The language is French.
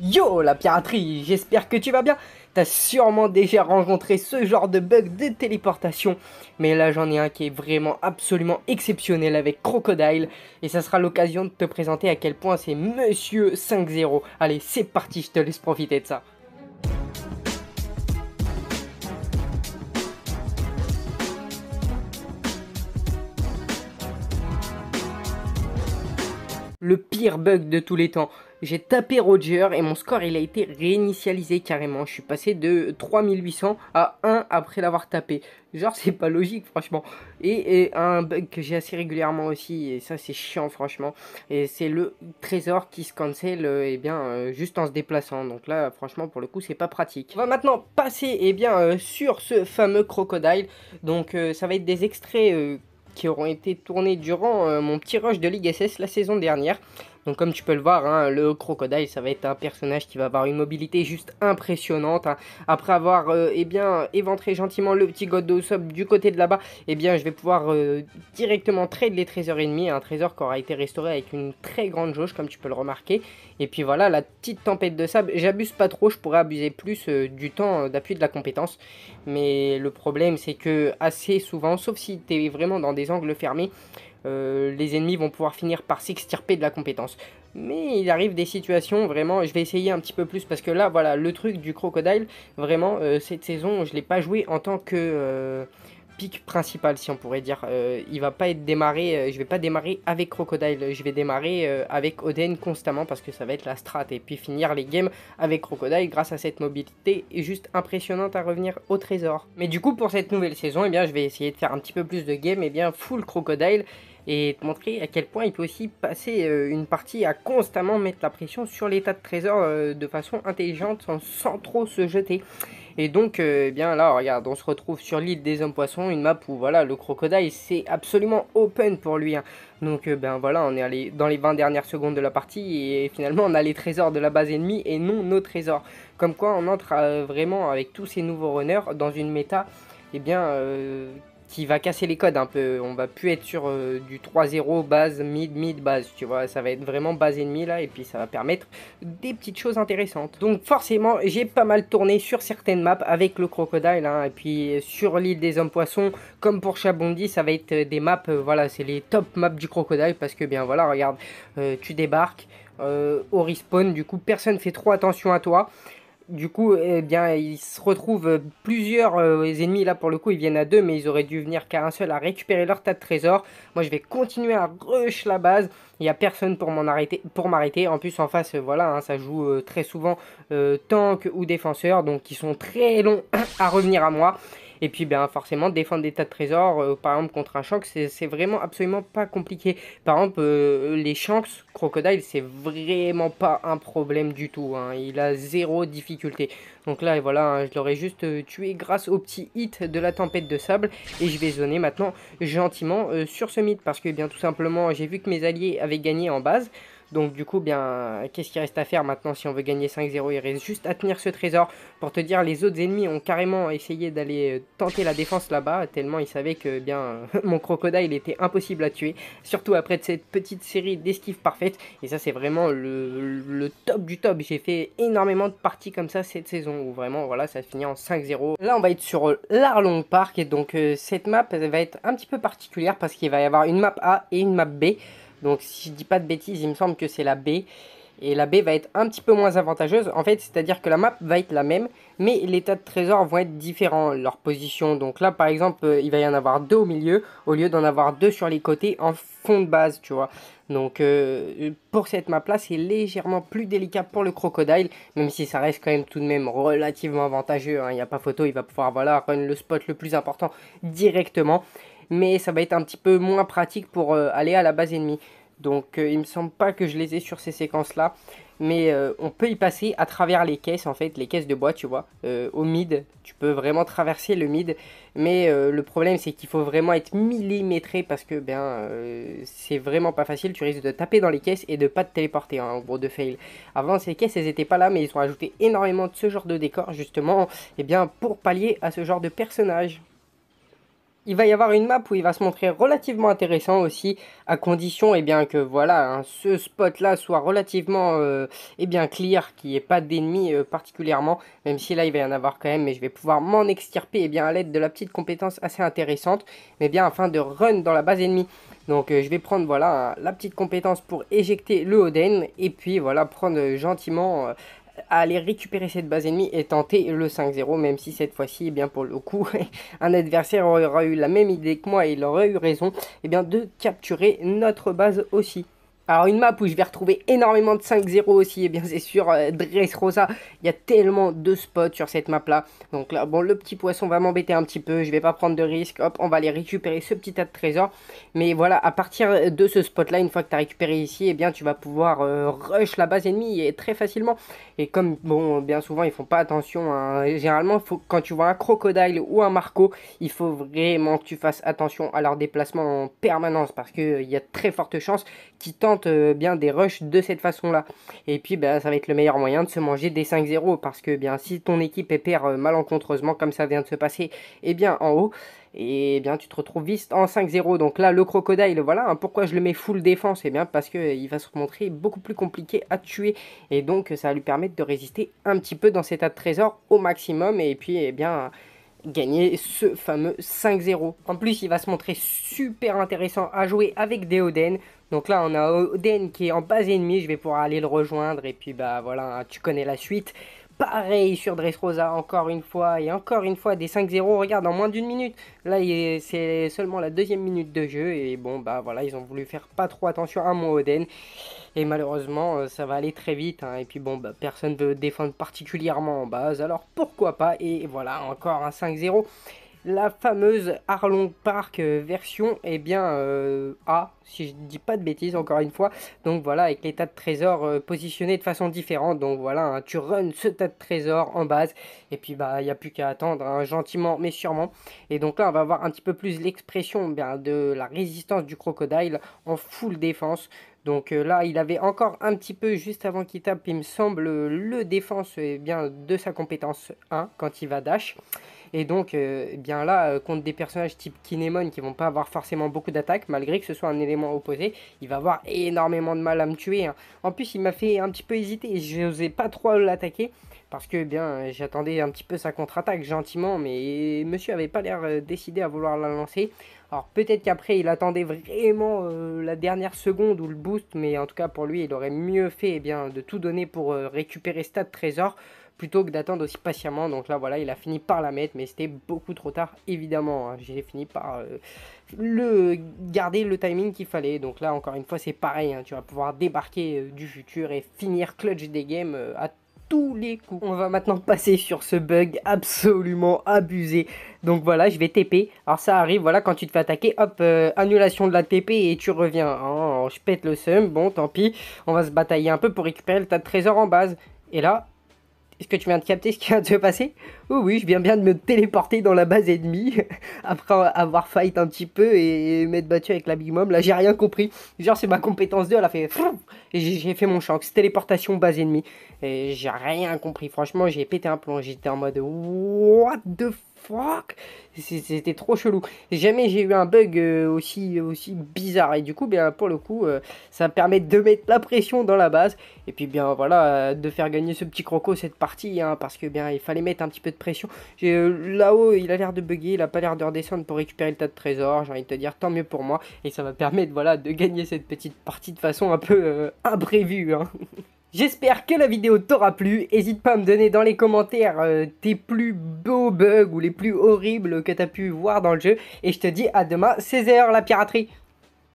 Yo la piraterie, j'espère que tu vas bien. T'as sûrement déjà rencontré ce genre de bug de téléportation, mais là j'en ai un qui est vraiment absolument exceptionnel avec Crocodile, et ça sera l'occasion de te présenter à quel point c'est Monsieur 5-0. Allez, c'est parti, je te laisse profiter de ça. Le pire bug de tous les temps j'ai tapé Roger et mon score il a été réinitialisé carrément. Je suis passé de 3800 à 1 après l'avoir tapé. Genre c'est pas logique franchement. Et, un bug que j'ai assez régulièrement aussi et ça c'est chiant franchement. Et c'est le trésor qui se cancel et euh, eh bien euh, juste en se déplaçant. Donc là franchement pour le coup c'est pas pratique. On va maintenant passer et eh bien euh, sur ce fameux crocodile. Donc ça va être des extraits qui auront été tournés durant mon petit rush de Ligue SS la saison dernière. Donc comme tu peux le voir, hein, le crocodile, ça va être un personnage qui va avoir une mobilité juste impressionnante. Hein. Après avoir euh, eh bien, éventré gentiment le petit god sob du côté de là-bas, eh bien, je vais pouvoir euh, directement trade les trésors ennemis. Un trésor qui aura été restauré avec une très grande jauge, comme tu peux le remarquer. Et puis voilà, la petite tempête de sable. J'abuse pas trop, je pourrais abuser plus euh, du temps d'appui de la compétence. Mais le problème, c'est que assez souvent, sauf si tu es vraiment dans des angles fermés, euh, les ennemis vont pouvoir finir par s'extirper de la compétence. Mais il arrive des situations vraiment, je vais essayer un petit peu plus parce que là voilà le truc du crocodile, vraiment euh, cette saison je ne l'ai pas joué en tant que... Euh, pic principal, si on pourrait dire. Euh, il va pas être démarré, euh, je vais pas démarrer avec Crocodile, je vais démarrer euh, avec Oden constamment parce que ça va être la strat. Et puis finir les games avec Crocodile grâce à cette mobilité est juste impressionnante à revenir au trésor. Mais du coup, pour cette nouvelle saison, et eh bien, je vais essayer de faire un petit peu plus de games, et eh bien, full Crocodile et montrer à quel point il peut aussi passer euh, une partie à constamment mettre la pression sur l'état de trésor euh, de façon intelligente sans, trop se jeter. Et donc, euh, eh bien là, regarde, on se retrouve sur l'île des hommes-poissons, une map où voilà, le crocodile, c'est absolument open pour lui. Hein. Donc, ben voilà, on est allé dans les 20 dernières secondes de la partie et finalement, on a les trésors de la base ennemie et non nos trésors. Comme quoi, on entre vraiment avec tous ces nouveaux runners dans une méta, et eh bien, qui va casser les codes un peu. On va plus être sur euh, du 3-0 base, mid, mid, base, tu vois. Ça va être vraiment base ennemi là, et puis ça va permettre des petites choses intéressantes. Donc forcément, j'ai pas mal tourné sur certaines maps avec le crocodile, hein, et puis sur l'île des hommes poissons, comme pour Chabondi, ça va être euh, des maps, euh, voilà, c'est les top maps du crocodile, parce que bien voilà, regarde, tu débarques. au respawn, du coup, personne fait trop attention à toi du coup, eh bien, ils se retrouvent euh, plusieurs euh, ennemis. Là, pour le coup, ils viennent à deux, mais ils auraient dû venir qu'à un seul à récupérer leur tas de trésors. Moi, je vais continuer à rush la base. Il n'y a personne pour m'arrêter. En plus, en face, voilà, hein, ça joue euh, très souvent tank ou défenseur, donc ils sont très longs à revenir à moi. Et puis, bien forcément, défendre des tas de trésors, euh, par exemple, contre un Shanks, c'est vraiment absolument pas compliqué. Par exemple, euh, les Shanks, Crocodile, c'est vraiment pas un problème du tout. Hein. Il a zéro difficulté. Donc là, voilà, hein, je l'aurais juste euh, tué grâce au petit hit de la tempête de sable. Et je vais zoner maintenant gentiment sur ce mythe. Parce que, bien, tout simplement, j'ai vu que mes alliés avaient gagné en base. Donc du coup, bien, qu'est-ce qu'il reste à faire maintenant si on veut gagner 5-0 Il reste juste à tenir ce trésor. Pour te dire, les autres ennemis ont carrément essayé d'aller euh, tenter la défense là-bas, tellement ils savaient que bien mon crocodile était impossible à tuer. Surtout après cette petite série d'esquives parfaites. Et ça, c'est vraiment le, top du top. J'ai fait énormément de parties comme ça cette saison, où vraiment, voilà, ça finit en 5-0. Là, on va être sur euh, l'Arlong Park, et donc euh, cette map va être un petit peu particulière, parce qu'il va y avoir une map A et une map B. Donc si je dis pas de bêtises, il me semble que c'est la B. Et la B va être un petit peu moins avantageuse. En fait, c'est-à-dire que la map va être la même, mais les tas de trésors vont être différents, leur position. Donc là, par exemple, euh, il va y en avoir deux au milieu, au lieu d'en avoir deux sur les côtés en fond de base, tu vois. Donc euh, pour cette map-là, c'est légèrement plus délicat pour le crocodile, même si ça reste quand même tout de même relativement avantageux. Hein. Il n'y a pas photo, il va pouvoir voilà, run le spot le plus important directement mais ça va être un petit peu moins pratique pour euh, aller à la base ennemie. Donc euh, il me semble pas que je les ai sur ces séquences-là, mais euh, on peut y passer à travers les caisses, en fait, les caisses de bois, tu vois, au mid. Tu peux vraiment traverser le mid, mais le problème c'est qu'il faut vraiment être millimétré parce que ben c'est vraiment pas facile. Tu risques de taper dans les caisses et de pas te téléporter, hein, en gros, de fail. Avant ces caisses, elles étaient pas là, mais ils ont ajouté énormément de ce genre de décor justement, et eh bien pour pallier à ce genre de personnage il va y avoir une map où il va se montrer relativement intéressant aussi, à condition eh bien, que voilà, hein, ce spot-là soit relativement euh, eh bien, clear, qu'il n'y ait pas d'ennemis euh, particulièrement, même si là il va y en avoir quand même, mais je vais pouvoir m'en extirper eh bien, à l'aide de la petite compétence assez intéressante, mais bien afin de run dans la base ennemie. Donc euh, je vais prendre voilà la petite compétence pour éjecter le Oden et puis voilà prendre gentiment à aller récupérer cette base ennemie et tenter le 5-0, même si cette fois-ci, eh bien pour le coup, un adversaire aura eu la même idée que moi et il aurait eu raison eh bien, de capturer notre base aussi. Alors une map où je vais retrouver énormément de 5-0 aussi, et eh bien c'est sûr euh, Dress Rosa, il y a tellement de spots sur cette map là. Donc là, bon le petit poisson va m'embêter un petit peu, je vais pas prendre de risque, hop on va aller récupérer ce petit tas de trésors. Mais voilà, à partir de ce spot là, une fois que tu as récupéré ici, et eh bien tu vas pouvoir euh, rush la base ennemie très facilement. Et comme bon bien souvent ils font pas attention, hein. généralement quand tu vois un crocodile ou un Marco, il faut vraiment que tu fasses attention à leur déplacement en permanence parce qu'il euh, il y a très forte chance qu'ils tentent euh, bien des rushs de cette façon-là. Et puis ben ça va être le meilleur moyen de se manger des 5-0 parce que bien si ton équipe est perd euh, malencontreusement comme ça vient de se passer, et eh bien en haut, et eh bien tu te retrouves vite en 5-0. Donc là, le crocodile, voilà. Hein, pourquoi je le mets full défense Et eh bien parce qu'il euh, il va se montrer beaucoup plus compliqué à tuer. Et donc ça va lui permettre de résister un petit peu dans cet tas de trésors au maximum. Et puis, et bien gagner ce fameux 5-0. En plus, il va se montrer super intéressant à jouer avec des Donc là, on a Oden qui est en base ennemie, je vais pouvoir aller le rejoindre et puis bah voilà, hein, tu connais la suite pareil sur Dressrosa, encore une fois, et encore une fois, des 5-0, regarde, en moins d'une minute. Là, c'est seulement la deuxième minute de jeu, et bon, bah voilà, ils ont voulu faire pas trop attention à mon Oden. Et malheureusement, euh, ça va aller très vite, hein. et puis bon, bah, personne ne veut défendre particulièrement en base, alors pourquoi pas, et voilà, encore un 5-0 la fameuse Arlong Park euh, version eh bien, euh, A, si je ne dis pas de bêtises encore une fois. Donc voilà, avec les tas de trésors positionné euh, positionnés de façon différente. Donc voilà, hein, tu runs ce tas de trésors en base. Et puis bah, il n'y a plus qu'à attendre, hein, gentiment mais sûrement. Et donc là, on va voir un petit peu plus l'expression eh de la résistance du crocodile en full défense. Donc euh, là, il avait encore un petit peu, juste avant qu'il tape, il me semble, le défense eh bien, de sa compétence 1 quand il va dash. Et donc, euh, eh bien là, euh, contre des personnages type Kinemon qui vont pas avoir forcément beaucoup d'attaques, malgré que ce soit un élément opposé, il va avoir énormément de mal à me tuer. Hein. En plus, il m'a fait un petit peu hésiter je n'osais pas trop l'attaquer parce que eh bien j'attendais un petit peu sa contre-attaque gentiment, mais monsieur avait pas l'air décidé à vouloir la lancer. Alors peut-être qu'après il attendait vraiment euh, la dernière seconde ou le boost, mais en tout cas pour lui il aurait mieux fait eh bien, de tout donner pour euh, récupérer Stade Trésor plutôt que d'attendre aussi patiemment. Donc là voilà, il a fini par la mettre, mais c'était beaucoup trop tard évidemment. Hein. J'ai fini par euh, le garder le timing qu'il fallait. Donc là encore une fois c'est pareil, hein. tu vas pouvoir débarquer du futur et finir clutch des games à tous les coups. On va maintenant passer sur ce bug absolument abusé. Donc voilà, je vais TP. Alors ça arrive, voilà, quand tu te fais attaquer, hop, euh, annulation de la TP et tu reviens. Oh, je pète le seum, bon, tant pis. On va se batailler un peu pour récupérer le tas de trésors en base. Et là, est-ce que tu viens de capter ce qui vient de se passer Oui, oui, je viens bien de me téléporter dans la base ennemie après avoir fight un petit peu et m'être battu avec la Big Mom. Là, j'ai rien compris. Genre, c'est ma compétence 2, elle a fait. Et j'ai fait mon C'est Téléportation base ennemie. Et j'ai rien compris. Franchement, j'ai pété un plomb. J'étais en mode. What the c'était trop chelou. Jamais j'ai eu un bug euh, aussi, aussi bizarre. Et du coup, bien, pour le coup, euh, ça permet de mettre la pression dans la base. Et puis, bien voilà, euh, de faire gagner ce petit croco cette partie. Hein, parce que bien, il fallait mettre un petit peu de pression. Là-haut, il a l'air de bugger. Il a pas l'air de redescendre pour récupérer le tas de trésors. J'ai envie de te dire, tant mieux pour moi. Et ça va permettre voilà, de gagner cette petite partie de façon un peu imprévue. Hein. J'espère que la vidéo t'aura plu, hésite pas à me donner dans les commentaires euh, tes plus beaux bugs ou les plus horribles que t'as pu voir dans le jeu, et je te dis à demain, 16h la piraterie